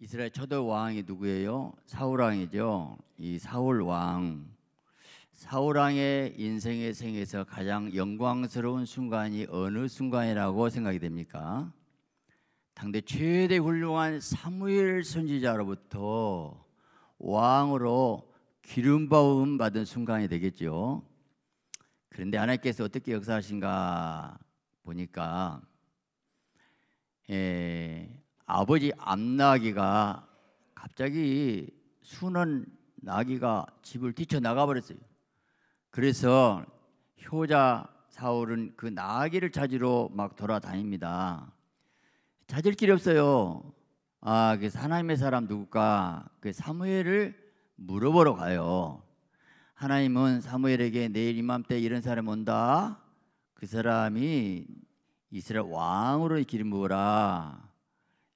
이스라엘 초대 왕이 누구예요? 사울 왕이죠. 이 사울 왕 사울 왕의 인생의 생에서 가장 영광스러운 순간이 어느 순간이라고 생각이 됩니까? 당대 최대 훌륭한 사무엘 선지자로부터 왕으로 기름 부음 받은 순간이 되겠죠. 그런데 하나님께서 어떻게 역사하신가 보니까 예, 아버지 암나귀가 갑자기 수는 나귀가 집을 뛰쳐 나가버렸어요. 그래서 효자 사울은 그 나귀를 찾으러 막 돌아다닙니다. 찾을 길이 없어요. 아, 그래서 하나님의 사람 누굴까? 그 사무엘을 물어보러 가요. 하나님은 사무엘에게 내일 이맘때 이런 사람 온다. 그 사람이 이스라엘 왕으로 기름 부어라.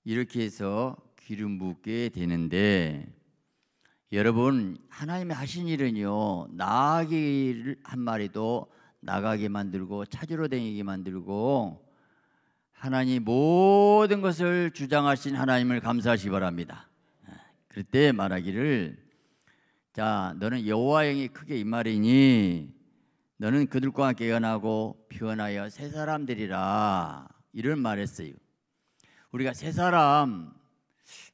이렇게 해서 기름 붓게 되는데 여러분 하나님이 하신 일은요 나아기를한 마리도 나가게 만들고 찾으러 다니게 만들고 하나님 모든 것을 주장하신 하나님을 감사하시기 바랍니다. 예, 그때 말하기를 자 너는 여호와 형이 크게 이말이니 너는 그들과 함께 연하고 표현하여새 사람들이라 이런 말했어요. 우리가 세 사람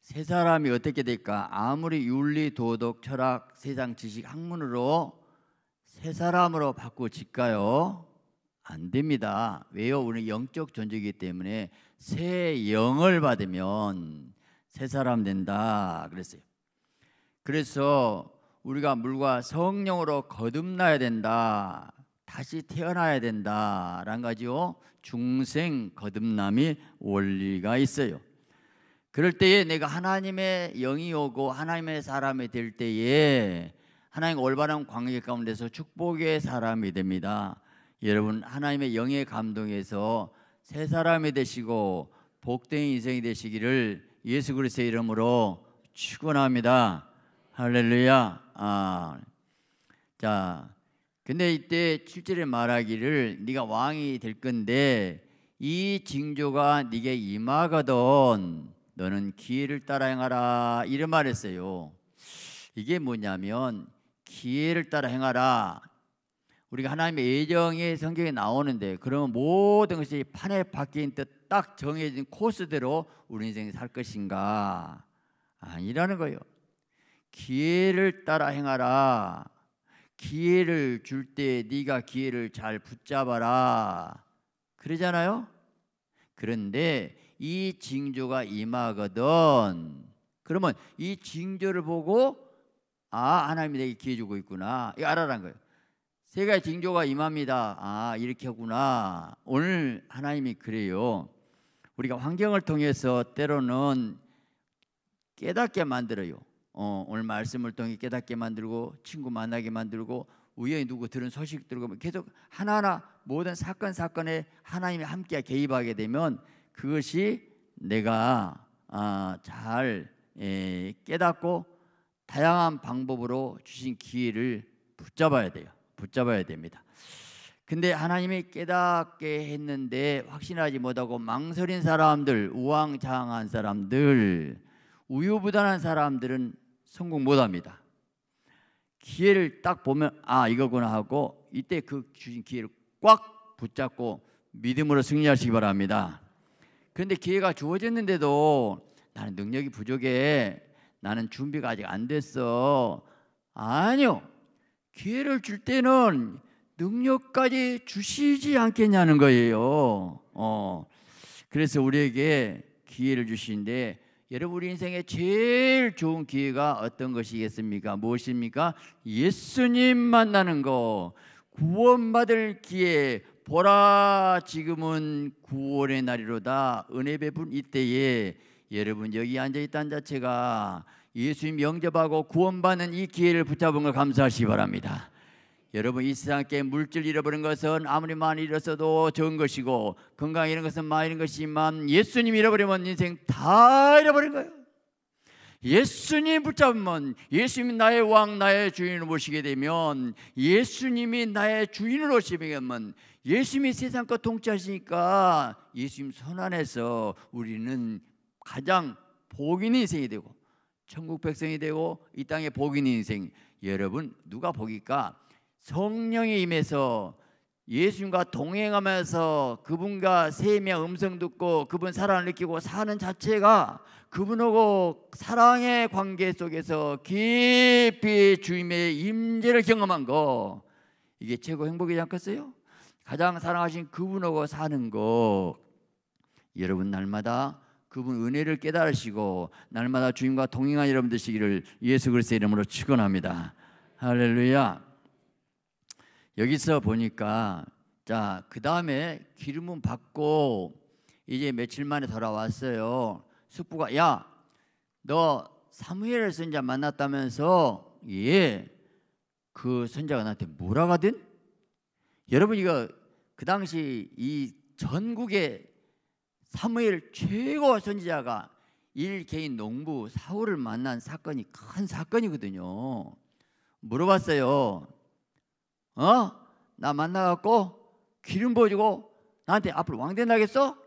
세 사람이 어떻게 될까? 아무리 윤리, 도덕, 철학, 세상 지식, 학문으로 세 사람으로 바꿔질까요? 안 됩니다. 왜요? 우리는 영적 존재이기 때문에 새 영을 받으면 새 사람 된다 그랬어요. 그래서 우리가 물과 성령으로 거듭나야 된다 다시 태어나야 된다라는 가지요. 중생 거듭남이 원리가 있어요. 그럴 때에 내가 하나님의 영이 오고 하나님의 사람이 될 때에 하나님 올바른 관계 가운데서 축복의 사람이 됩니다. 여러분 하나님의 영의 감동에서 새 사람이 되시고 복된 인생이 되시기를 예수 그리스도의 이름으로 축원합니다. 할렐루야. 아. 자, 근데 이때 7절에 말하기를 네가 왕이 될 건데 이 징조가 네게 임하거든 너는 기회를 따라 행하라 이런 말했어요. 이게 뭐냐면 기회를 따라 행하라. 우리가 하나님의 예정이 성경에 나오는데 그러면 모든 것이 판에 박힌 듯딱 정해진 코스대로 우리 인생이 살 것인가 아니라는 거예요. 기회를 따라 행하라. 기회를 줄 때 네가 기회를 잘 붙잡아라. 그러잖아요. 그런데 이 징조가 임하거든. 그러면 이 징조를 보고 아 하나님이 내게 기회 주고 있구나. 이 알아라는 거예요. 세 가지 징조가 임합니다. 아 이렇게 하구나. 오늘 하나님이 그래요. 우리가 환경을 통해서 때로는 깨닫게 만들어요. 어, 오늘 말씀을 통해 깨닫게 만들고 친구 만나게 만들고 우연히 누구 들은 소식 들고 계속 하나하나 모든 사건 사건에 하나님이 함께 개입하게 되면 그것이 내가 아, 잘 에, 예, 깨닫고 다양한 방법으로 주신 기회를 붙잡아야 돼요. 붙잡아야 됩니다. 근데 하나님이 깨닫게 했는데 확신하지 못하고 망설인 사람들, 우왕좌왕한 사람들, 우유부단한 사람들은 성공 못 합니다. 기회를 딱 보면 아 이거구나 하고 이때 그 주신 기회를 꽉 붙잡고 믿음으로 승리하시기 바랍니다. 그런데 기회가 주어졌는데도 나는 능력이 부족해. 나는 준비가 아직 안 됐어. 아니요. 기회를 줄 때는 능력까지 주시지 않겠냐는 거예요. 어. 그래서 우리에게 기회를 주시는데 여러분 인생의 제일 좋은 기회가 어떤 것이겠습니까? 무엇입니까? 예수님 만나는 거. 구원받을 기회. 보라 지금은 구원의 날이로다. 은혜 베푼 이때에 여러분 여기 앉아 있다는 자체가 예수님 영접하고 구원받는 이 기회를 붙잡은 걸 감사하시기 바랍니다. 여러분 이세상에 물질 잃어버린 것은 아무리 많이 잃었어도 좋은 것이고 건강 잃은 것은 많은 것이지만 예수님 잃어버리면 인생 다 잃어버린 거예요. 예수님 붙잡으면 예수님이 나의 왕 나의 주인을 모시게 되면 예수님이 나의 주인을 오시게 되면 예수님이 세상과 통치하시니까 예수님 손 안에서 우리는 가장 복 있는 인생이 되고 천국 백성이 되고 이 땅의 복 있는 인생 여러분 누가 복일까? 성령의 임해서 예수님과 동행하면서 그분과 세임의 음성 듣고 그분 사랑을 느끼고 사는 자체가 그분하고 사랑의 관계 속에서 깊이 주님의 임재를 경험한 거 이게 최고 행복이지 않겠어요? 가장 사랑하신 그분하고 사는 거 여러분 날마다 그분 은혜를 깨달으시고 날마다 주님과 동행한 여러분 들시기를 예수 그리스도의 이름으로 축원합니다. 할렐루야. 여기서 보니까 자, 그 다음에 기름은 받고 이제 며칠 만에 돌아왔어요. 숙부가 야, 너 사무엘의 선자 만났다면서 예. 그 선자가 나한테 뭐라 하든? 여러분 이거 그 당시 이 전국에 사무엘 최고 선지자가 일개인 농부 사울을 만난 사건이 큰 사건이거든요. 물어봤어요. 어? 나 만나갖고 기름 부어주고 나한테 앞으로 왕 된다겠어?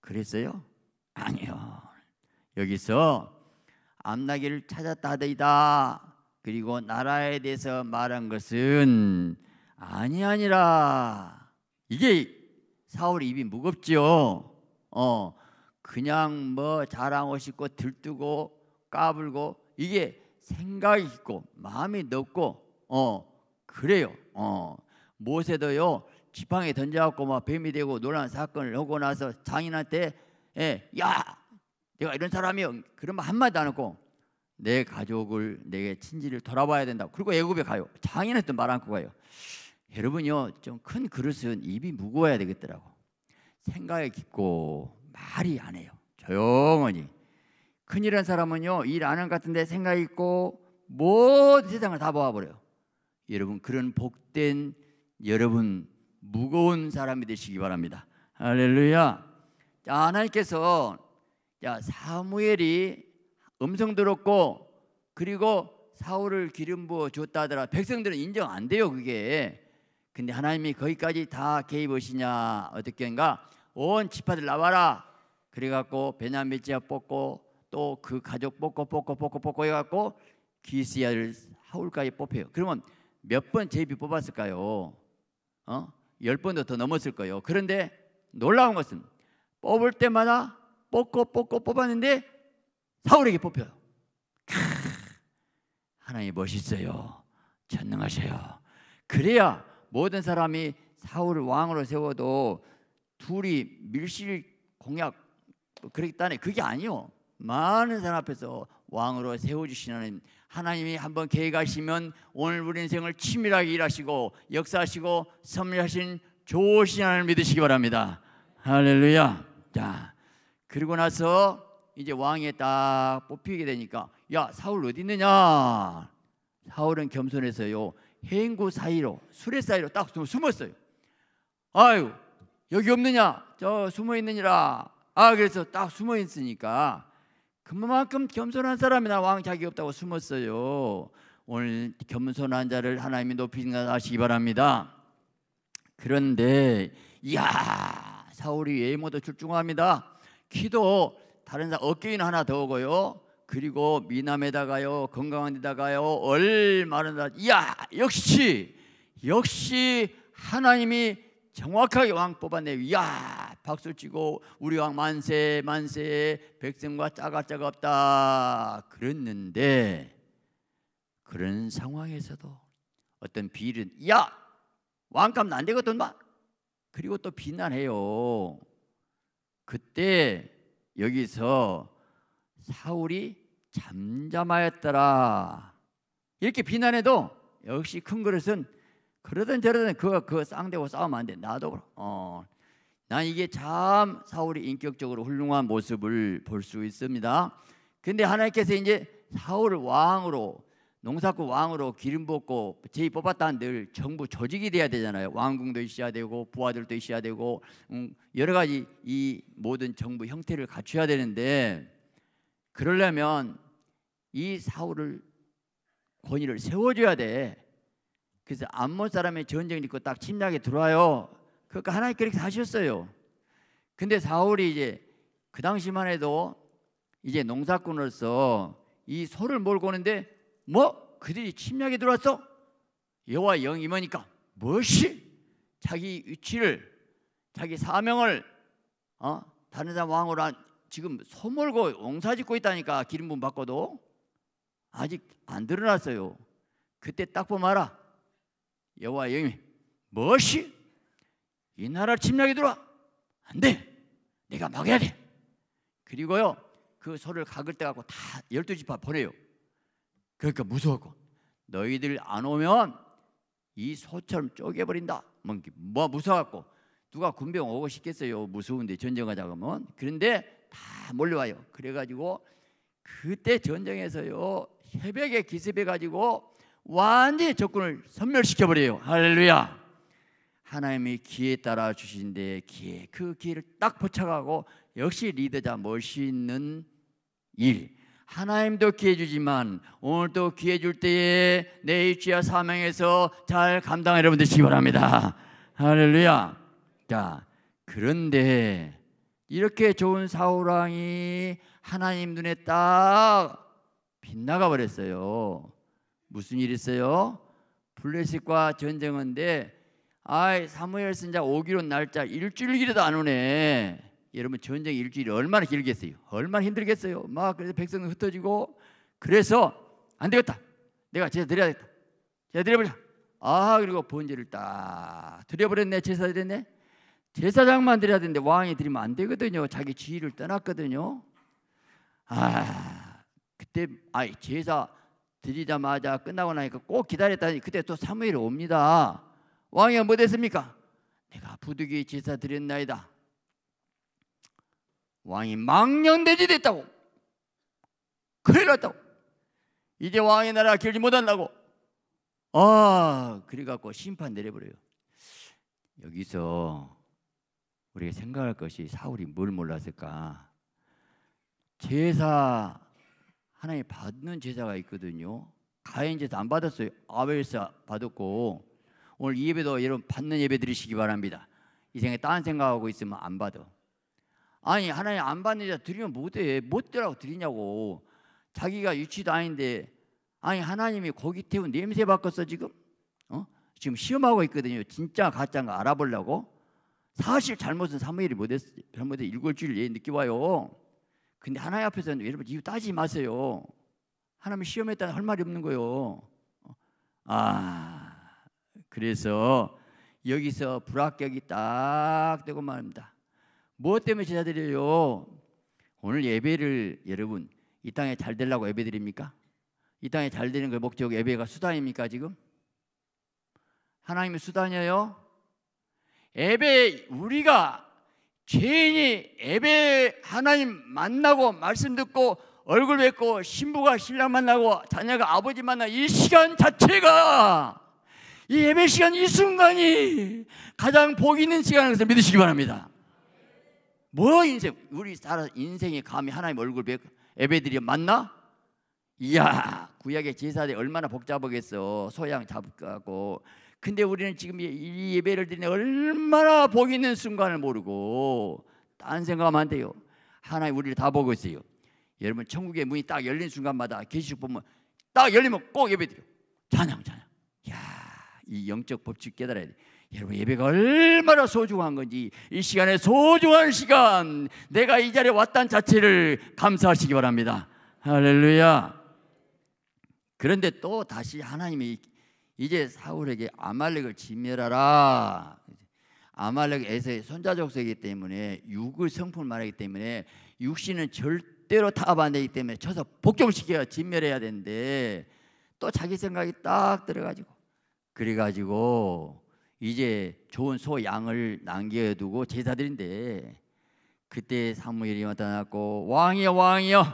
그랬어요? 아니요. 여기서 암나기를 찾았다 더이다 그리고 나라에 대해서 말한 것은 아니 아니라 이게 사울 입이 무겁지요. 어, 그냥 뭐 자랑하고 싶고 들뜨고 까불고 이게 생각이 있고 마음이 넓고 어 그래요. 어, 모세도요 지팡이 던져갖고 막 뱀이 되고 놀란 사건을 하고 나서 장인한테 예, 야 내가 이런 사람이요 그런 말 한마디 안하고내 가족을 내게 친지를 돌아봐야 된다 그리고 애굽에 가요 장인한테 말 안고 가요 여러분요 좀 큰 그릇은 입이 무거워야 되겠더라고 생각이 깊고 말이 안 해요 조용히 큰일한 사람은요 일 안 한 것 같은데 생각이 있고 모든 세상을 다 보아버려요 여러분 그런 복된 여러분 무거운 사람이 되시기 바랍니다. 할렐루야. 자, 하나님께서 자, 사무엘이 음성 들었고 그리고 사울을 기름 부어 줬다 하더라. 백성들은 인정 안 돼요, 그게. 근데 하나님이 거기까지 다 개입하시냐 어떻게인가? 온 지파들 나와라. 그래 갖고 베냐민 지파 뽑고 또 그 가족 뽑고 뽑고 뽑고 뽑고 해 갖고 기스야를 하울까지 뽑혀요. 그러면 몇번 제비 뽑았을까요? 어? 열 번도 더 넘었을 거예요. 그런데 놀라운 것은 뽑을 때마다 뽑고 뽑고 뽑았는데 사울에게 뽑혀요. 캬, 하나님 멋있어요. 전능하셔요. 그래야 모든 사람이 사울을 왕으로 세워도 둘이 밀실 공약 뭐 그렇기 때 그게 아니요. 많은 사람 앞에서 왕으로 세워주시는 하나님이 한번 계획하시면 오늘 우리 인생을 치밀하게 일하시고 역사하시고 섭리하신 좋으신 하나님 믿으시기 바랍니다. 할렐루야. 자, 그리고 나서 이제 왕에 딱 뽑히게 되니까 야 사울 어디 있느냐? 사울은 겸손해서요 해구 사이로 수레 사이로 딱 숨었어요. 아유 여기 없느냐? 저 숨어 있느니라. 아 그래서 딱 숨어 있으니까 그만큼 겸손한 사람이 나왕 자격 없다고 숨었어요. 오늘 겸손한 자를 하나님이 높이신가 하시기 바랍니다. 그런데 이야 사울이 예모도 출중합니다. 키도 다른 사람 어깨인 하나 더 오고요. 그리고 미남에다가요 건강한 데다가요 얼마나 이야 역시 역시 하나님이 정확하게 왕 뽑아내요. 이야 박수치고 우리 왕 만세 만세 백성과 짜가 짜가없다 그랬는데 그런 상황에서도 어떤 비일야 왕감은 안 되거든 막 그리고 또 비난해요 그때 여기서 사울이 잠잠하였더라 이렇게 비난해도 역시 큰 그릇은 그러든 저러든 그거 그 쌍대고 싸우면 안 돼. 나도 어난 이게 참 사울이 인격적으로 훌륭한 모습을 볼 수 있습니다. 근데 하나님께서 이제 사울을 왕으로 농사꾼 왕으로 기름 붓고 제이 뽑았다는 늘 정부 조직이 돼야 되잖아요. 왕궁도 있어야 되고 부하들도 있어야 되고 음, 여러 가지 이 모든 정부 형태를 갖춰야 되는데 그러려면 이 사울을 권위를 세워줘야 돼. 그래서 암몬 사람의 전쟁을 입고 딱 침략에 들어와요. 그러니까 하나님 그렇게 하셨어요. 근데 사울이 이제 그 당시만 해도 이제 농사꾼으로서 이 소를 몰고 오는데 뭐 그들이 침략이 들어왔어? 여호와 영 임하니까 무엇이 자기 위치를 자기 사명을 어? 다른 사람 왕으로 한, 지금 소몰고 옹사짓고 있다니까 기름분 받고도 아직 안 드러났어요. 그때 딱 보마라 여호와 영이 무엇이 이 나라 침략이 들어와 안 돼. 내가 막아야 돼. 그리고요 그 소를 각을 때 갖고 다 열두 지파 보내요. 그러니까 무서웠고 너희들 안 오면 이 소처럼 쪼개버린다. 뭐, 뭐 무서워갖고 누가 군병 오고 싶겠어요. 무서운데 전쟁하자 그러면 그런데 다 몰려와요. 그래가지고 그때 전쟁에서요 새벽에 기습해가지고 완전히 적군을 섬멸시켜버려요. 할렐루야. 하나님의 기에 따라 주신 데 기회 그 기회를 딱 포착하고 역시 리더자 멋있는 일 하나님도 기회 주지만 오늘도 기회 줄 때에 내 입지와 사명에서 잘감당 여러분 되시기 바랍니다 할렐루야 자 그런데 이렇게 좋은 사우랑이 하나님 눈에 딱 빗나가 버렸어요 무슨 일 있어요? 블레셋과 전쟁인데 아이 사무엘 선자 오기로 날짜 일주일 길에도안 오네. 여러분 전쟁 일주일이 얼마나 길겠어요? 얼마나 힘들겠어요? 막 그래서 백성 흩어지고 그래서 안 되겠다. 내가 제사 드려야겠다. 제사 드려보자. 아 그리고 번제를 딱 드려버렸네. 제사 드렸네. 제사장만 드려야 되는데 왕이 드리면 안 되거든요. 자기 지위를 떠났거든요. 아 그때 아이 제사 드리자마자 끝나고 나니까 꼭 기다렸다니 그때 또 사무엘이 옵니다. 왕이 뭐 됐습니까? 내가 부득이 제사 드렸나이다. 왕이 망령되지 됐다고. 큰일 났다고. 이제 왕의 나라 가 길지 못한다고. 아, 그래갖고 심판 내려버려요. 여기서 우리가 생각할 것이 사울이 뭘 몰랐을까? 제사 하나님 받는 제사가 있거든요. 가인 제사 안 받았어요. 아벨사 받았고 오늘 이 예배도 여러분 받는 예배 드리시기 바랍니다. 이생에 딴 생각하고 있으면 안 받아. 아니 하나님 안 받는 자 드리면 못해. 못되라고 드리냐고. 자기가 유치도 아닌데 아니 하나님이 고기 태운 냄새 바꿨어 지금? 어? 지금 시험하고 있거든요. 진짜 가짜인가 알아보려고. 사실 잘못은 사무엘이 못했어. 잘못해 일곱 주일 예 늦게 와요. 근데 하나님 앞에서는 여러분 이유 따지 마세요. 하나님 시험했다는 할 말이 없는 거예요. 어? 아 그래서 여기서 불합격이 딱 되고 말입니다. 무엇 때문에 제자들이요? 오늘 예배를 여러분 이 땅에 잘 되려고 예배 드립니까? 이 땅에 잘 되는 걸 그 목적 예배가 수단입니까 지금? 하나님의 수단이에요. 예배 우리가 죄인이 예배 하나님 만나고 말씀 듣고 얼굴 뵙고 신부가 신랑 만나고 자녀가 아버지 만나 이 시간 자체가 이 예배 시간 이 순간이 가장 복 있는 시간을 믿으시기 바랍니다. 뭐 인생 우리 살아 인생에 감히 하나님 얼굴 뵙 예배들이 만나? 이야 구약의 제사대 얼마나 복잡하겠어 소양 잡고 근데 우리는 지금 이 예배를 드리는 얼마나 복 있는 순간을 모르고 딴 생각하면 안 돼요 하나님 우리를 다 보고 있어요 여러분 천국의 문이 딱 열린 순간마다 계시 보면 딱 열리면 꼭 예배 드려 찬양 찬양 야이 영적 법칙 깨달아야 돼. 여러분 예배가 얼마나 소중한 건지 이 시간에 소중한 시간 내가 이 자리에 왔다는 자체를 감사하시기 바랍니다. 할렐루야. 그런데 또 다시 하나님이 이제 사울에게 아말렉을 진멸하라. 아말렉 에서의 손자족속이기 때문에 육의 성품을 말하기 때문에 육신은 절대로 타협 되기 때문에 쳐서 복종시켜야 진멸해야 되는데 또 자기 생각이 딱 들어가지고 그래가지고 이제 좋은 소 양을 남겨두고 제사들인데 그때 사무엘이 나타났고 왕이여 왕이여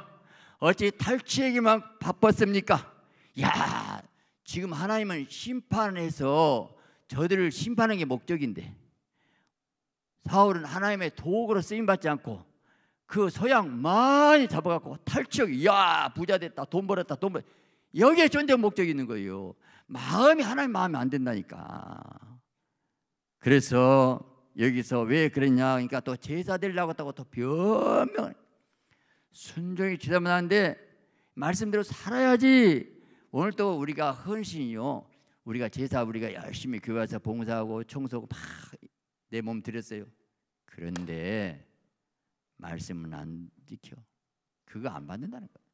어찌 탈취에게만 바빴습니까? 야 지금 하나님은 심판해서 저들을 심판하는 게 목적인데 사울은 하나님의 도구로 쓰임받지 않고 그 소양 많이 잡아갖고 탈취역 이야 부자 됐다 돈 벌었다 돈벌 여기에 존재 목적이 있는 거예요 마음이 하나님 마음이 안 된다니까. 그래서 여기서 왜 그랬냐 그러니까 또 제사 되려고 했다고 또 변명 순종이 기도 하는데 말씀대로 살아야지 오늘 또 우리가 헌신이요 우리가 제사 우리가 열심히 교회 와서 봉사하고 청소하고 막 내몸 드렸어요 그런데 말씀은 안 지켜 그거 안 받는다는 거예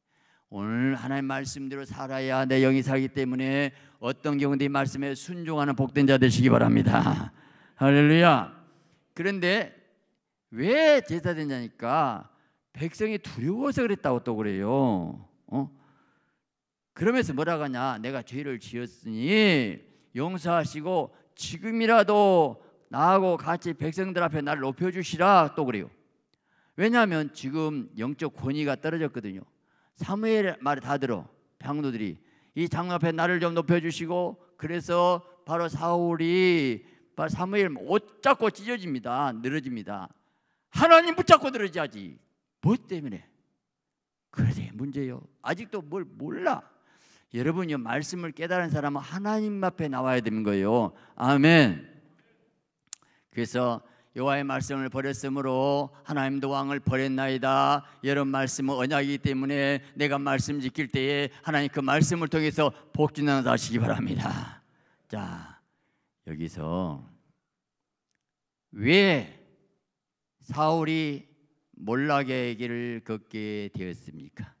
오늘 하나님 말씀대로 살아야 내 영이 살기 때문에 어떤 경우든 말씀에 순종하는 복된 자 되시기 바랍니다. 할렐루야. 그런데 왜 제사된자니까 백성이 두려워서 그랬다고 또 그래요. 어? 그러면서 뭐라고 하냐? 내가 죄를 지었으니 용서하시고 지금이라도 나하고 같이 백성들 앞에 나를 높여주시라 또 그래요. 왜냐하면 지금 영적 권위가 떨어졌거든요. 사무엘 말에 다 들어 장도들이이 장로 앞에 나를 좀 높여주시고 그래서 바로 사울이 바로 사무엘 옷 잡고 찢어집니다 늘어집니다 하나님 붙잡고 늘어져야지 뭐 때문에 그게 문제요 아직도 뭘 몰라 여러분이 말씀을 깨달은 사람은 하나님 앞에 나와야 되는 거예요 아멘 그래서 여호와의 말씀을 버렸으므로 하나님도 왕을 버렸나이다. 이런 말씀은 언약이기 때문에 내가 말씀 지킬 때에 하나님 그 말씀을 통해서 복진하시기 바랍니다. 자, 여기서 왜 사울이 몰락의 길을 걷게 되었습니까?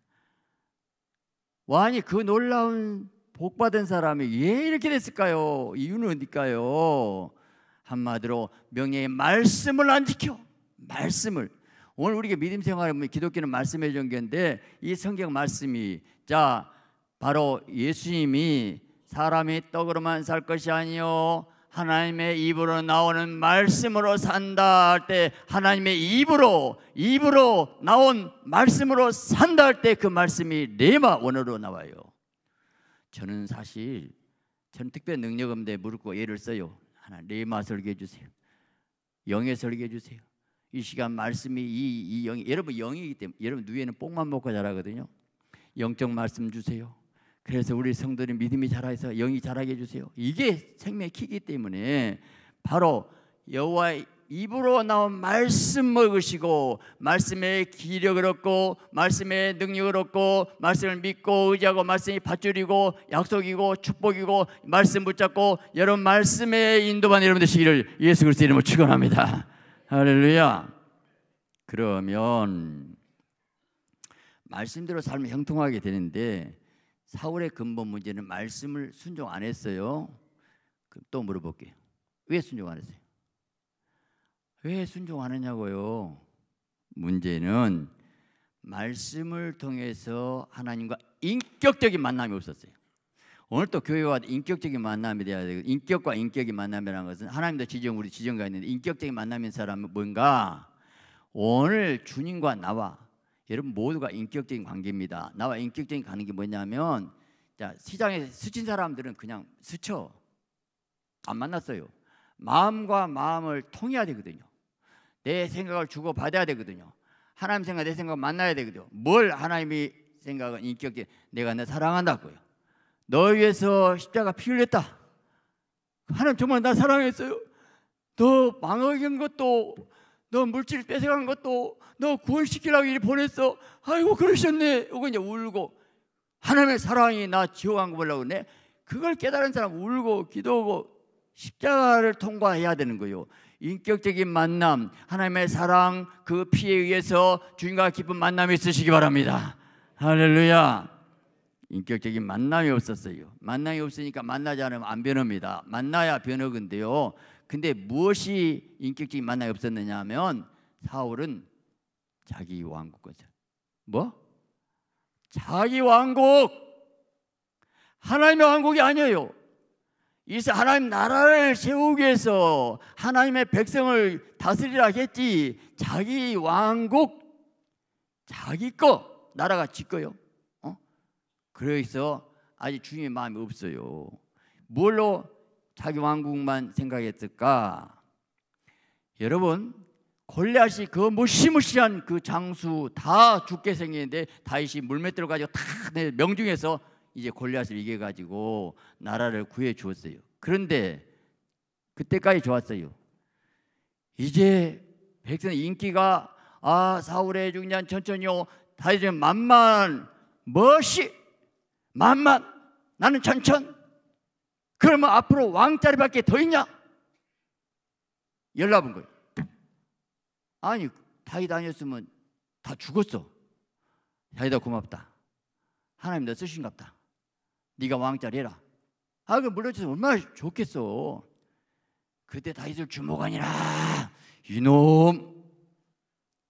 아니 그 놀라운 복 받은 사람이 왜 이렇게 됐을까요? 이유는 어딜까요? 한마디로 명예의 말씀을 안 지켜 말씀을 오늘 우리가 믿음 생활하면 기독교는 말씀의 종교인데 이 성경 말씀이 자 바로 예수님이 사람이 떡으로만 살 것이 아니요 하나님의 입으로 나오는 말씀으로 산다 할 때 하나님의 입으로 입으로 나온 말씀으로 산다 할 때 그 말씀이 레마 원어로 나와요. 저는 사실 저는 특별 능력 없는데 무릎 꿇고 예를 써요. 하나님 레마 설교해 주세요. 영의 설교해 주세요. 이 시간 말씀이 이, 이 영이 여러분 영이기 때문에 여러분 누에는 뽕만 먹고 자라거든요. 영적 말씀 주세요. 그래서 우리 성도는 믿음이 자라서 영이 자라게 해주세요. 이게 생명의 키기 때문에 바로 여호와의 입으로 나온 말씀 먹으시고 말씀의 기력을 얻고 말씀의 능력을 얻고 말씀을 믿고 의지하고 말씀이 밧줄이고 약속이고 축복이고 말씀 붙잡고 여러분 말씀의 인도만 여러분 되시기를 예수 그리스도 이름으로 축원합니다. 할렐루야. 그러면 말씀대로 삶이 형통하게 되는데 사울의 근본 문제는 말씀을 순종 안 했어요. 그럼 또 물어볼게요. 왜 순종 안 했어요? 왜 순종하느냐고요. 문제는 말씀을 통해서 하나님과 인격적인 만남이 없었어요. 오늘 또 교회와 인격적인 만남이 돼야 되고 인격과 인격이 만남이라는 것은 하나님도 지정 우리 지정가 있는데 인격적인 만남인 사람은 뭔가 오늘 주님과 나와 여러분 모두가 인격적인 관계입니다. 나와 인격적인 관계 뭐냐면 자 시장에 스친 사람들은 그냥 스쳐 안 만났어요. 마음과 마음을 통해야 되거든요. 내 생각을 주고 받아야 되거든요. 하나님 생각 내 생각 만나야 되거든요. 뭘 하나님이 생각은 인격적 내가 내 사랑한다고요. 너 위해서 십자가 피 흘렸다. 하나님 정말 나 사랑했어요. 너 망어긴 것도 너 물질 뺏어간 것도 너 구원시키려고 이리 보냈어. 아이고 그러셨네. 이거 이제 울고 하나님의 사랑이 나 지옥 안 가보려고 그네. 그걸 깨달은 사람 울고 기도하고 십자가를 통과해야 되는 거요. 인격적인 만남, 하나님의 사랑, 그 피에 의해서 주님과 깊은 만남이 있으시기 바랍니다. 할렐루야. 인격적인 만남이 없었어요. 만남이 없으니까 만나지 않으면 안 변합니다. 만나야 변하건데요. 근데 무엇이 인격적인 만남이 없었느냐 하면 사울은 자기 왕국 거죠. 뭐? 자기 왕국! 하나님의 왕국이 아니에요. 이제 하나님 나라를 세우기 위해서 하나님의 백성을 다스리라 했지 자기 왕국 자기 거 나라가 지 거요. 어? 그래서 아직 주님의 마음이 없어요. 뭘로 자기 왕국만 생각했을까? 여러분 골리앗이 그 무시무시한 그 장수 다 죽게 생겼는데 다윗이 물맷돌 가지고 다 명중해서 이제 골리앗을 이겨 가지고 나라를 구해 주었어요. 그런데 그때까지 좋았어요. 이제 백성 인기가 아 사울의 중년 천천히요 다윗의 만만 멋이 만만 나는 천천 그러면 앞으로 왕자리밖에 더 있냐 열나본 거예요 아니 다윗 아니으면다 죽었어 다윗아 고맙다 하나님 너 쓰신갑다 네가 왕자리라. 아, 그 물려주면 얼마나 좋겠어. 그때 다윗을 주목하니라. 이놈.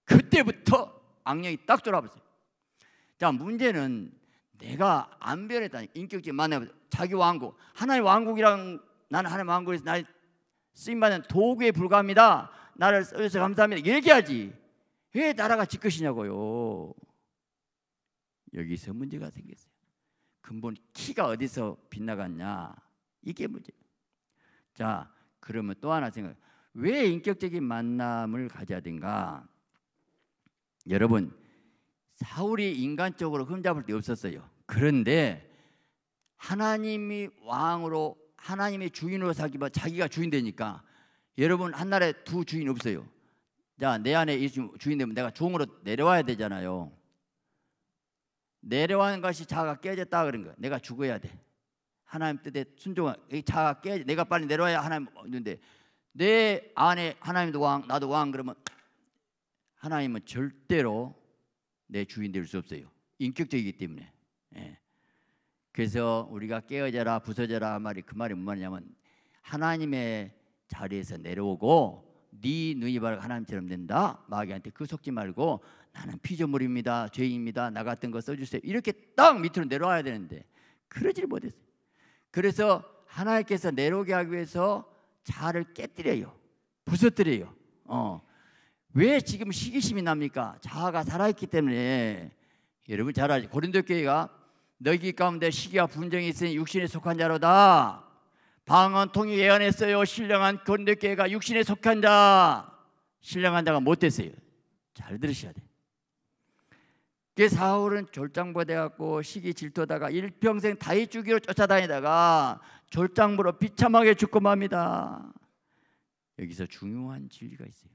그때부터 악령이 딱 돌아버렸어요. 자, 문제는 내가 안 변했다니. 인격적인 만나 자기 왕국. 하나님 왕국이랑 나는 하나님 왕국에서 날 쓰임받는 도구에 불과합니다. 나를 써주셔서 감사합니다. 얘기하지. 왜 나라가 지 것이냐고요. 여기서 문제가 생겼어요. 근본 키가 어디서 빗나갔냐 이게 문제자 그러면 또 하나 생각. 왜 인격적인 만남을 가져야 된가? 여러분 사울이 인간적으로 흠잡을 데 없었어요. 그런데 하나님이 왕으로 하나님의 주인으로 살기만 자기가 주인 되니까 여러분 한나에두 주인 없어요. 자내 안에 주인 되면 내가 종으로 내려와야 되잖아요. 내려는 것이 자아가 깨졌다 그런 거야. 내가 죽어야 돼. 하나님 뜻에 순종한 자아가 깨 내가 빨리 내려와야 하나님 있는데 내 안에 하나님도 왕 나도 왕 그러면 하나님은 절대로 내 주인 될 수 없어요. 인격적이기 때문에. 예. 그래서 우리가 깨어져라 부서져라 말이 그 말이 무 말이냐면 하나님의 자리에서 내려오고 네 눈이 바로 하나님처럼 된다. 마귀한테 그 속지 말고 나는 피조물입니다. 죄인입니다. 나 같은 거 써주세요. 이렇게 딱 밑으로 내려와야 되는데 그러지를 못했어요. 그래서 하나님께서 내려오게 하기 위해서 자아를 깨뜨려요. 부서뜨려요. 어. 왜 지금 시기심이 납니까? 자아가 살아있기 때문에 여러분 잘 알죠. 고린도 교회가 너희 가운데 시기와 분쟁이 있으니 육신에 속한 자로다. 방언 통이 예언했어요. 신령한 고린도 교회가 육신에 속한 자. 신령한 자가 못됐어요. 잘 들으셔야 돼. 요그 사울은 졸장부돼 갖고 시기 질투다가 일평생 다윗 주기로 쫓아다니다가 졸장부로 비참하게 죽고 맙니다. 여기서 중요한 진리가 있어요.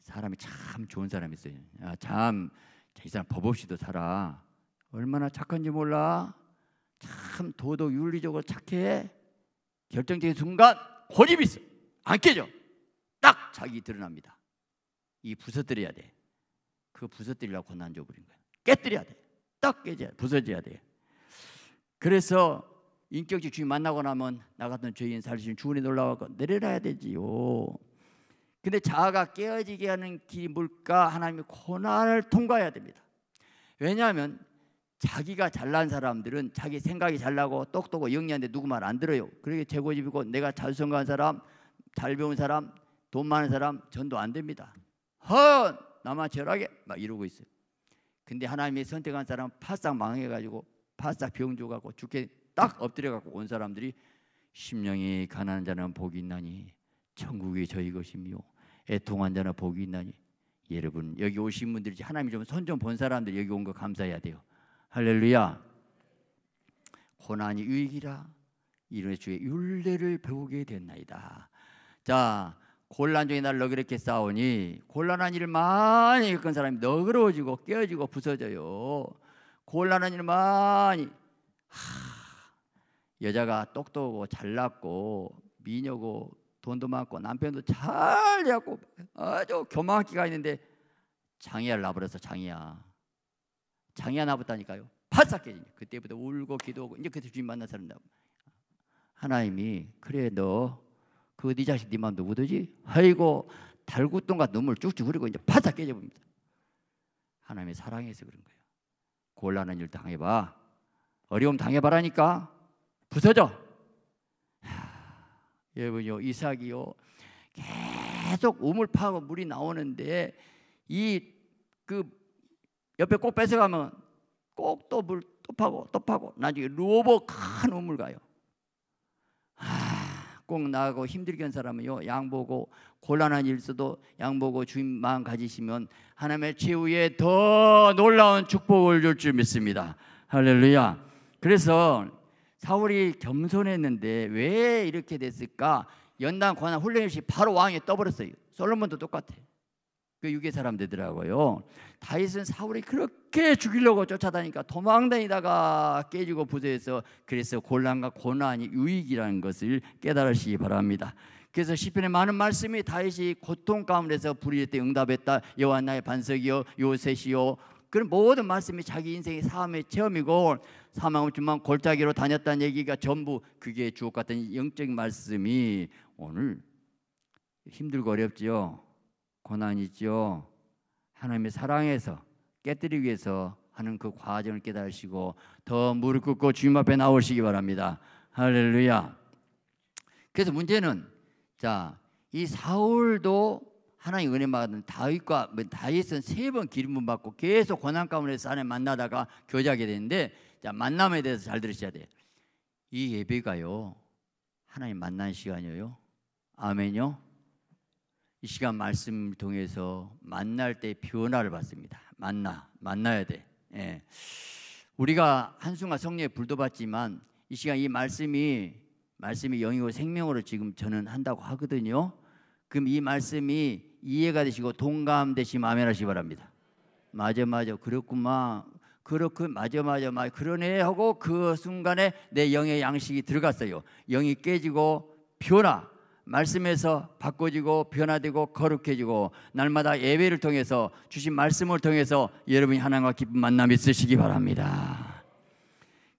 사람이 참 좋은 사람이 있어요. 아, 참, 이 사람 법 없이도 살아. 얼마나 착한지 몰라. 참 도덕 윤리적으로 착해. 결정적인 순간 고집이 있어. 안 깨져. 딱 자기 드러납니다. 이 부서뜨려야 돼. 그 부서뜨리려고 고난 줘버린 거야. 깨뜨려야 돼. 딱 깨져야 돼. 부서져야 돼. 그래서 인격적 주인 만나고 나면 나 같은 죄인 살리신 주인이 놀라와서 내려놔야 되지요. 근데 자아가 깨어지게 하는 길이 뭘까? 하나님이 고난을 통과해야 됩니다. 왜냐하면 자기가 잘난 사람들은 자기 생각이 잘나고 똑똑하고 영리한데 누구 말 안 들어요. 그러게 재고집이고 내가 잘 성공한 사람, 잘 배운 사람, 돈 많은 사람 전도 안 됩니다. 헛! 나만 절하게 막 이러고 있어요. 근데 하나님이 선택한 사람 파싹 망해가지고 파싹 병조가고 죽게 딱 엎드려갖고 온 사람들이 심령이 가난한 자는 복이 있나니 천국이 저희 것이며 애통한 자는 복이 있나니 여러분 여기 오신 분들이 하나님이 좀손좀본 사람들 여기 온 거 감사해야 돼요. 할렐루야. 고난이 유익이라 이런 주의 윤례를 배우게 됐나이다. 자, 곤란 중에 날 너그럽게 싸우니 곤란한 일 많이 겪은 사람이 너그러워지고 깨어지고 부서져요. 곤란한 일 많이 하, 여자가 똑똑하고 잘났고 미녀고 돈도 많고 남편도 잘 돼갖고 아주 교만한 기가 있는데 장애를 낳버려서 장애야. 장애야 나봤다니까요. 바싹 깨지니 그때부터 울고 기도하고 이제 그때 주님 만난 사람 하나님이 그래 너 그네 자식 네만 누구더지? 아이고 달구똥과 눈물 쭉쭉 흐리고 이제 바짝 깨져봅니다. 하나님의 사랑에서 그런 거예요. 곤란한 일 당해봐. 어려움 당해봐라니까 부서져. 하, 여러분요 이삭이요 계속 우물 파고 물이 나오는데 이 그 옆에 꼭 뺏어가면 꼭 또 물또 파고 또 파고 나중에 루오버 큰 우물 가요. 꼭 나가고 힘들게 한 사람은요 양보고 곤란한 일있도 양보고 주님 마음 가지시면 하나님의 최후에더 놀라운 축복을 줄 줄 믿습니다 할렐루야 그래서 사울이 겸손했는데 왜 이렇게 됐을까 연단 권한 훈련 없이 바로 왕에 떠버렸어요 솔로몬도 똑같아요 그 유괴 사람되더라고요 다윗은 사울이 그렇게 죽이려고 쫓아다니까 도망다니다가 깨지고 부재해서 그래서 곤란과 고난이 유익이라는 것을 깨달으시기 바랍니다. 그래서 시편의 많은 말씀이 다윗이 고통 가운데서 부르짖 때 응답했다. 여호와 나의 반석이요 요셉이요 그런 모든 말씀이 자기 인생의 삶의 체험이고 사망을 주만 골짜기로 다녔다는 얘기가 전부 그게 주옥 같은 영적인 말씀이 오늘 힘들고 어렵지요. 고난이지요. 하나님의 사랑에서 깨뜨리기 위해서 하는 그 과정을 깨달으시고 더 무릎 꿇고 주님 앞에 나오시기 바랍니다. 할렐루야. 그래서 문제는 자, 이 사울도 하나님 은혜 받은 다윗과 뭐 다윗은 세 번 기름분 받고 계속 고난 가운데 산에 만나다가 교제하게 되는데 자, 만남에 대해서 잘 들으셔야 돼요. 이 예배가요. 하나님 만난 시간이에요. 아멘요. 이 시간 말씀 을 통해서 만날 때 변화를 받습니다. 만나, 만나야 돼. 예. 우리가 한순간 성령의 불도 받지만 이 시간 이 말씀이 말씀이 영이고 생명으로 지금 저는 한다고 하거든요. 그럼 이 말씀이 이해가 되시고 동감되시면 아멘 하시기 바랍니다. 맞아 맞아 그렇구만 그렇고 맞아 맞아 맞 그러네 하고 그 순간에 내 영의 양식이 들어갔어요. 영이 깨지고 변화 말씀에서 바꿔지고 변화되고 거룩해지고 날마다 예배를 통해서 주신 말씀을 통해서 여러분이 하나님과 깊은 만남 있으시기 바랍니다.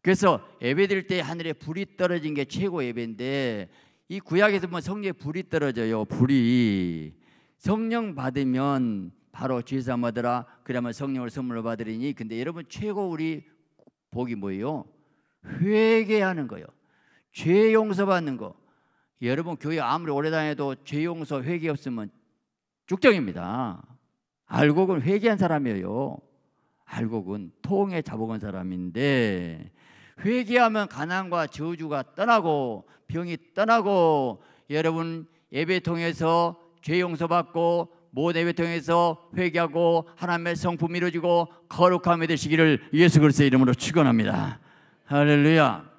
그래서 예배될때 하늘에 불이 떨어진 게 최고 예배인데 이 구약에서 보면 성령에 불이 떨어져요. 불이 성령 받으면 바로 죄사 받으라 그러면 성령을 선물로 받으리니 근데 여러분 최고 우리 복이 뭐예요? 회개하는 거요. 예죄 용서받는 거. 여러분 교회 아무리 오래 다녀도 죄 용서 회개 없으면 죽정입니다 알곡은 회개한 사람이에요. 알곡은 통에 잡아간 사람인데 회개하면 가난과 저주가 떠나고 병이 떠나고 여러분 예배 통해서 죄 용서받고 모든 예배 통해서 회개하고 하나님의 성품 이루어지고 거룩함이 되시기를 예수 그리스의 이름으로 축원합니다. 할렐루야.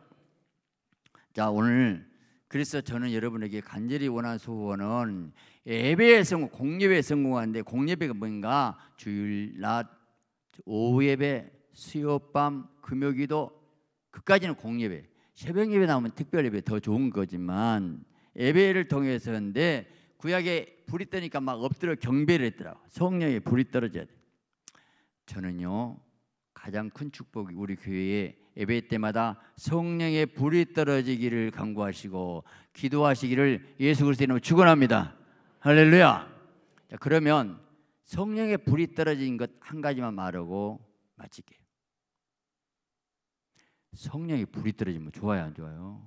자 오늘 그래서 저는 여러분에게 간절히 원하는 소원은 예배에 성공, 공예배에 성공하는데 공예배가 뭔가 주일 낮 오후 예배, 수요 밤, 금요기도 그까지는 공예배. 새벽 예배 나오면 특별 예배 더 좋은 거지만 예배를 통해서인데 구약에 불이 뜨니까 막 엎드려 경배를 했더라. 성령의 불이 떨어져야 돼. 저는요 가장 큰 축복이 우리 교회에 예배 때마다 성령의 불이 떨어지기를 간구하시고 기도하시기를 예수 그리스도 이름으로 축원합니다. 할렐루야. 자, 그러면 성령의 불이 떨어진 것 한 가지만 말하고 마칠게요. 성령의 불이 떨어지면 좋아요, 안 좋아요?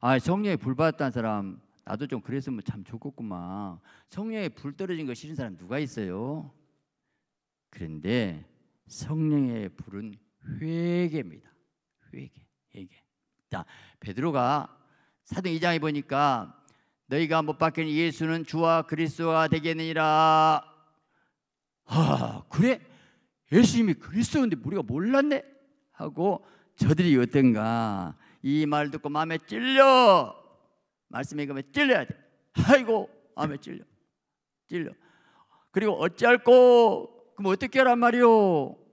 아, 성령의 불 받았다는 사람 나도 좀 그랬으면 참 좋겠구만. 성령의 불 떨어진 거 싫은 사람 누가 있어요? 그런데 성령의 불은 회개입니다. 회개, 회개. 자, 베드로가 사도 2장에 보니까 너희가 못 박힌 예수는 주와 그리스도가 되겠느니라. 아, 그래? 예수님이 그리스도인데 우리가 몰랐네? 하고 저들이 어떤가 이 말 듣고 마음에 찔려 말씀에 그면 찔려야 돼. 아이고 마음에 찔려, 찔려. 그리고 어찌할꼬? 그럼 어떻게 하란 말이오?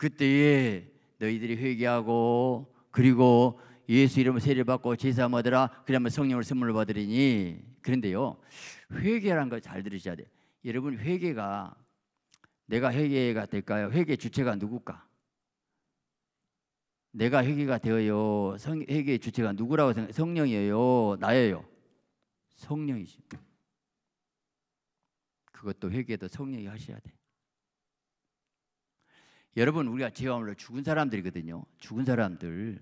그때에 너희들이 회개하고 그리고 예수 이름을 세례 받고 제사 받더라 그러면 성령을 선물로 받으리니 그런데요 회개라는 걸 잘 들으셔야 돼 여러분 회개가 내가 회개가 될까요? 회개 주체가 누굴까? 내가 회개가 되어요. 성, 회개의 주체가 누구라고 생각? 성령이에요. 나예요. 성령이십니다 그것도 회개도 성령이 하셔야 돼. 여러분 우리가 제왕으로 죽은 사람들이거든요. 죽은 사람들.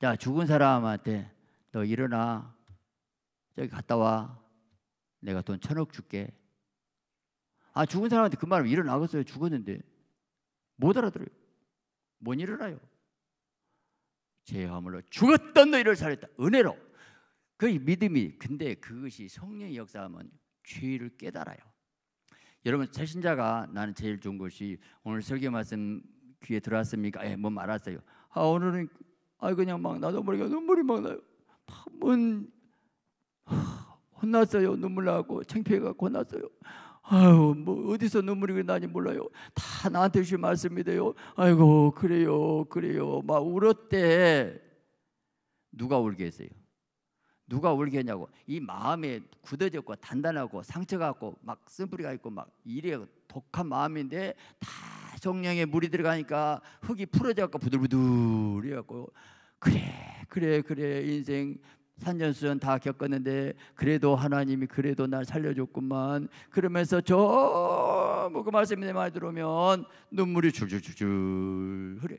자 죽은 사람한테 너 일어나 저기 갔다 와. 내가 돈 천억 줄게. 아 죽은 사람한테 그 말을 일어나겠어요. 죽었는데 못 알아들어요. 못 일어나요. 제화물로 죽었던 너희를 살렸다. 은혜로. 그 믿음이 근데 그것이 성령의 역사하면 죄를 깨달아요. 여러분 새신자가 나는 제일 좋은 것이 오늘 설교 말씀 귀에 들어왔습니까? 예, 뭐 말았어요. 아 오늘은 아 그냥 막 나도 모르게 눈물이 막 나요. 뭔 아, 혼났어요. 눈물 나고 창피해갖 혼났어요. 아유 뭐 어디서 눈물이 나니 몰라요. 다 나한테 주신 말씀이 돼요. 아이고 그래요 그래요 막 울었대. 누가 울게 했어요? 누가 울겠냐고 이 마음에 굳어졌고 단단하고 상처가 있고 막 쓴뿌리가 있고 막 이래 독한 마음인데 다성령의 물이 들어가니까 흙이 풀어져갖고 부들부들해갖고 그래 그래 그래 인생 산전수전 다 겪었는데 그래도 하나님이 그래도 날 살려줬구만 그러면서 전부 뭐 그 말씀이 내 말이 들어오면 눈물이 줄줄줄줄 흐려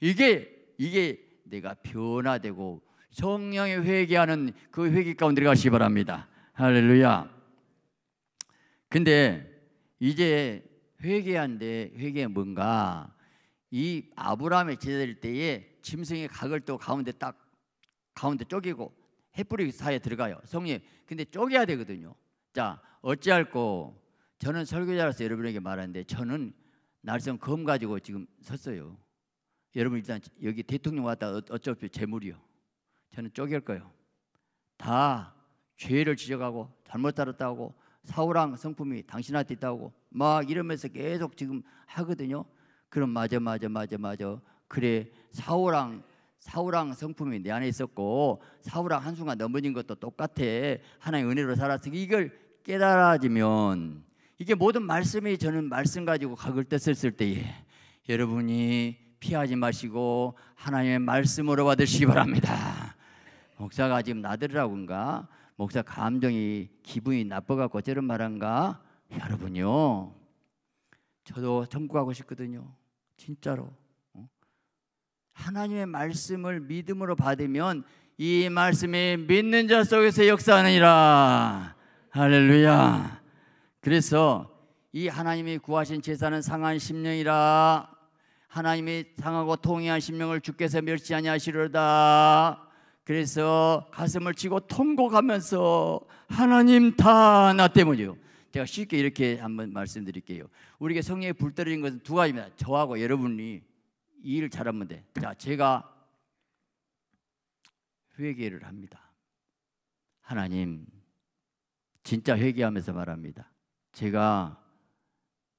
이게 이게 내가 변화되고 성령의 회개하는 그 회개 가운데 가시기 바랍니다. 할렐루야. 근데 이제 회개한데 회개 뭔가 이 아브라함의 제자일 때에 짐승의 각을 또 가운데 딱 가운데 쪼개고 햇불이 사이에 들어가요. 성령. 근데 쪼개야 되거든요. 자, 어찌할꼬 저는 설교자로서 여러분에게 말하는데 저는 날선 검 가지고 지금 섰어요. 여러분 일단 여기 대통령 왔다 어, 어차피 재물이요. 저는 쪼갤 거예요. 다 죄를 지적하고 잘못 따랐다고 사우랑 성품이 당신한테 있다고 막 이러면서 계속 지금 하거든요. 그럼 맞아 맞아 맞아 맞아 그래 사우랑 사우랑 성품이 내 안에 있었고 사우랑 한순간 넘어진 것도 똑같아 하나의 은혜로 살았으 이걸 깨달아지면 이게 모든 말씀이 저는 말씀 가지고 각을 뗐을 때에 여러분이 피하지 마시고 하나님의 말씀으로 받으시기 바랍니다. 목사가 지금 나들이라고인가? 목사 감정이 기분이 나빠갖고 저런 말한가? 여러분요. 저도 천국하고 싶거든요. 진짜로. 어? 하나님의 말씀을 믿음으로 받으면 이 말씀이 믿는 자 속에서 역사하느니라. 할렐루야. 그래서 이 하나님이 구하신 제사는 상한 심령이라 하나님이 상하고 통해한 심령을 주께서 멸치 아니하시려다 그래서 가슴을 치고 통곡하면서 하나님 다 나 때문이요. 제가 쉽게 이렇게 한번 말씀드릴게요. 우리에게 성령에 불 떨어진 것은 두 가지입니다. 저하고 여러분이 이 일을 잘하면 돼. 자, 제가 회개를 합니다. 하나님, 진짜 회개하면서 말합니다. 제가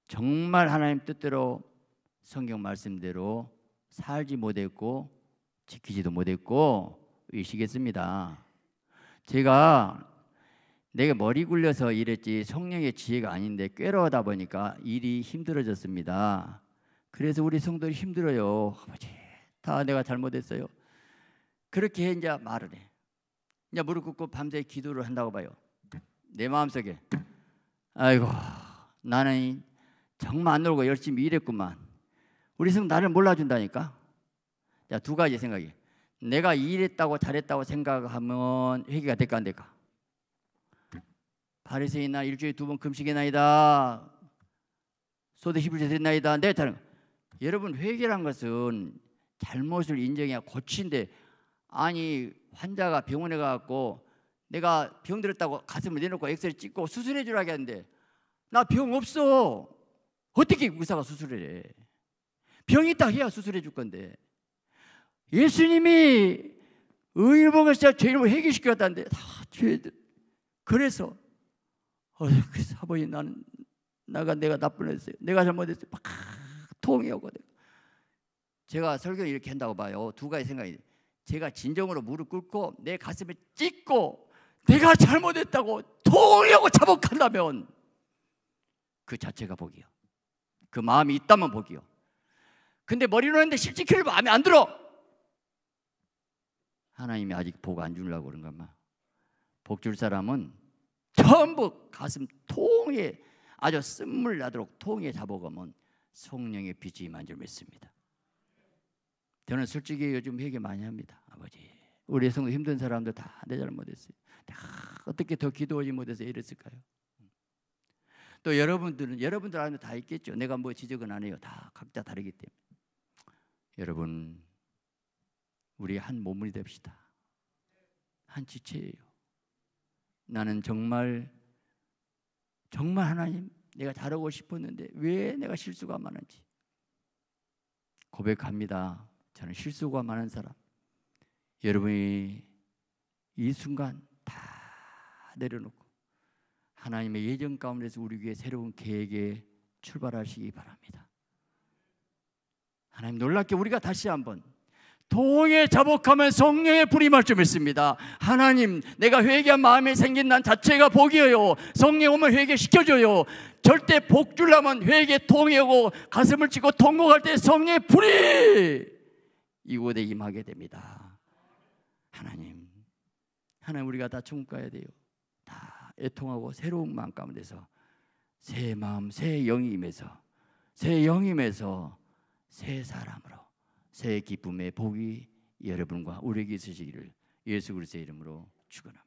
정말 하나님 뜻대로 성경 말씀대로 살지 못했고 지키지도 못했고 의시겠습니다. 제가 내가 머리 굴려서 일했지 성령의 지혜가 아닌데 꿰러하다 보니까 일이 힘들어졌습니다. 그래서 우리 성도들이 힘들어요. 아버지, 다 내가 잘못했어요. 그렇게 이제 말을 해. 이제 무릎 꿇고 밤새 기도를 한다고 봐요. 내 마음속에 아이고 나는 정말 안 놀고 열심히 일했구만. 우리 성 나를 몰라준다니까. 자두 가지 생각이. 내가 일했다고 잘했다고 생각하면 회개가 될까 안 될까? 바리새인나 일주일에 두 번 금식이나이다. 소대 11제 됐나이다. 내 타는 여러분 회개란 것은 잘못을 인정해야 고친데 아니 환자가 병원에 가고 내가 병 들었다고 가슴을 내놓고 엑스레이 찍고 수술해 주라 하는데 나 병 없어 어떻게 의사가 수술을 해 병이 있다 해야 수술해 줄 건데 예수님이 의인을 보고서 죄인을 회시켰다는데다 아, 죄들. 그래서 어떻게 사버이 나는 가 내가 나쁜 했어요. 내가 잘못했어요. 막 통해오고 제가 설교 이렇게 한다고 봐요. 두 가지 생각이 제가 진정으로 무릎 꿇고 내 가슴에 찍고 내가 잘못했다고 통해오고 자복한다면 그 자체가 복이요. 그 마음이 있다면 복이요. 근데 머리로 했는데 실직해를 마음에 안 들어. 하나님이 아직 복 안 주려고 그런가 봐. 복줄 사람은 전부 가슴 통에 아주 쓴물 나도록 통에 잡아가면 성령의 빛이 만줄 믿습니다. 저는 솔직히 요즘 회개 많이 합니다. 아버지. 우리 성도 힘든 사람들 다 내 잘못했어요. 다 어떻게 더 기도하지 못해서 이랬을까요? 또 여러분들은 여러분들 안에 다 있겠죠. 내가 뭐 지적은 안 해요. 다 각자 다르기 때문에. 여러분 우리 한 몸이 됩시다. 한 지체예요. 나는 정말 정말 하나님 내가 잘하고 싶었는데 왜 내가 실수가 많은지 고백합니다. 저는 실수가 많은 사람. 여러분이 이 순간 다 내려놓고 하나님의 예정 가운데서 우리 위해 새로운 계획에 출발하시기 바랍니다. 하나님 놀랍게 우리가 다시 한번 도에 자복하면 성령의 불이 말좀 있습니다. 하나님, 내가 회개한 마음이 생긴 난 자체가 복이에요. 성령 오면 회개시켜줘요. 절대 복 주려면 회개 통해고 가슴을 치고 통곡할 때 성령의 불이 이곳에 임하게 됩니다. 하나님, 하나님 우리가 다 천국 가야 돼요. 다 애통하고 새로운 마음 가운데서 새 마음, 새영 임해서 새영 임해서 새 사람으로 새 기쁨의 복이 여러분과 우리에게 있으시기를 예수 그리스도의 이름으로 축원합니다.